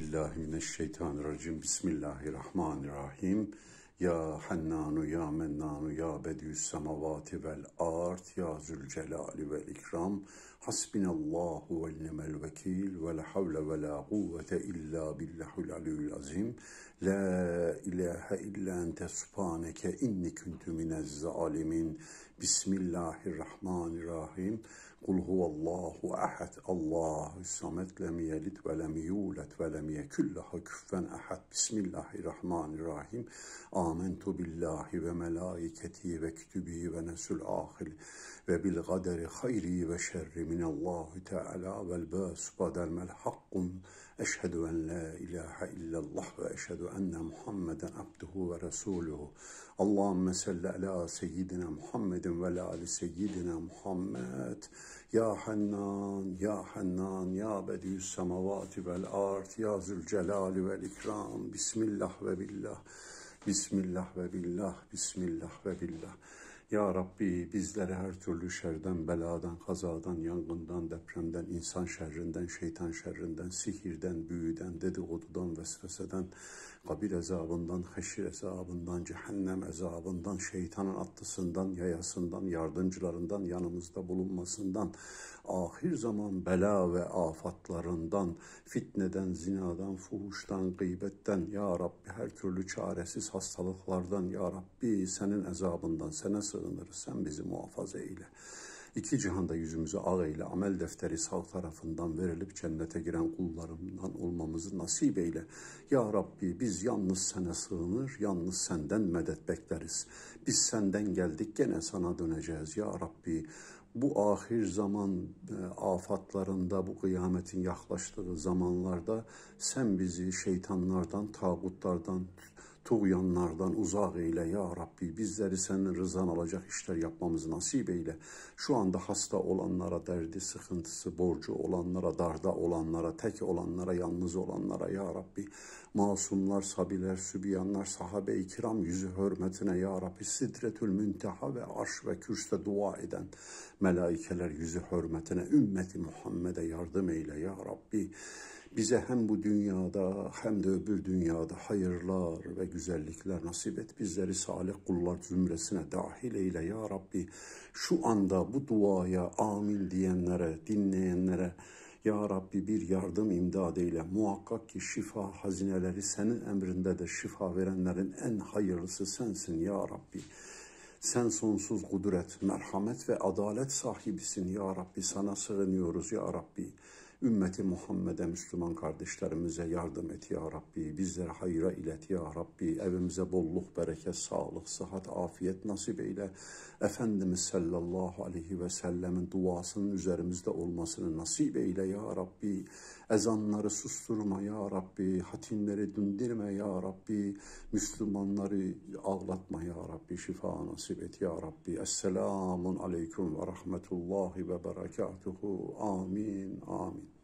billahi mineşşeytanirracim. Bismillahirrahmanirrahim. Ya Hannanu ya Mennanu ya Bediüs semavati vel art ya Zülcelali vel ikram. Hasbinallahu ve nimel vekil ve la havle ve la kuvvete illa billahul aliyyul azim. La ilahe illa ente subhaneke inni kuntu minez zalimin. Bismillahirrahmanirrahim. Kul huvallahu ahad. Allahu samet lem yelid ve lem yulet ve lem yekul lehu küffen ahad. Bismillahirrahmanirrahim. Amentu billahi ve melaiketi ve kütübi ve nesul ahir ve bil gaderi hayri ve şerri minallahu teala vel bâs وسلم لحق أشهد أن لا إله إلا الله وأشهد أن محمدا عبده ورسوله اللهم صل على سيدنا محمد وعلى آل سيدنا محمد يا حنان يا حنان يا بديع السماوات والأرض يا ذو الجلال والإكرام بسم الله وبالله بسم الله وبالله بسم الله وبالله Ya Rabbi bizlere her türlü şerden, beladan, kazadan, yangından, depremden, insan şerrinden, şeytan şerrinden, sihirden, büyüden, dedikodudan, vesveseden, kabir azabından, haşir azabından, cehennem azabından, şeytanın atlısından, yayasından, yardımcılarından, yanımızda bulunmasından, ahir zaman bela ve afatlarından, fitneden, zinadan, fuhuştan, gıybetten, Ya Rabbi her türlü çaresiz hastalıklardan, Ya Rabbi senin azabından, sana sığınırız. Sen bizi muhafaza eyle. İki cihanda yüzümüzü ağ eyle. Amel defteri sağ tarafından verilip cennete giren kullarından olmamızı nasip eyle. Ya Rabbi biz yalnız sana sığınır, yalnız senden medet bekleriz. Biz senden geldik gene sana döneceğiz ya Rabbi. Bu ahir zaman e, afatlarında, bu kıyametin yaklaştığı zamanlarda sen bizi şeytanlardan, tağutlardan, tuğyanlardan uzak eyle ya Rabbi. Bizleri senin rızan alacak işler yapmamızı nasip eyle. Şu anda hasta olanlara, derdi, sıkıntısı, borcu olanlara, darda olanlara, tek olanlara, yalnız olanlara ya Rabbi. Masumlar, sabiler, sübiyanlar, sahabe-i kiram yüzü hürmetine ya Rabbi. Sidretül münteha ve arş ve kürste dua eden melaikeler yüzü hürmetine ümmeti Muhammed'e yardım eyle ya Rabbi. Bize hem bu dünyada hem de öbür dünyada hayırlar ve güzellikler nasip et. Bizleri salih kullar zümresine dahil eyle ya Rabbi. Şu anda bu duaya amin diyenlere, dinleyenlere ya Rabbi bir yardım imdad eyle. Muhakkak ki şifa hazineleri senin emrinde de şifa verenlerin en hayırlısı sensin ya Rabbi. Sen sonsuz kudret, merhamet ve adalet sahibisin ya Rabbi. Sana sığınıyoruz ya Rabbi. Ümmeti Muhammed'e Müslüman kardeşlerimize yardım et ya Rabbi. Bizlere hayra ilet ya Rabbi. Evimize bolluk, bereket, sağlık, sıhhat, afiyet nasip eyle. Efendimiz sallallahu aleyhi ve sellemin duasının üzerimizde olmasını nasip eyle ya Rabbi. Ezanları susturma ya Rabbi. hatinleri dündirme ya Rabbi. Müslümanları ağlatma ya Rabbi. Şifa nasip et ya Rabbi. Esselamun aleyküm ve rahmetullahi ve berekatuhu. Amin. Amin.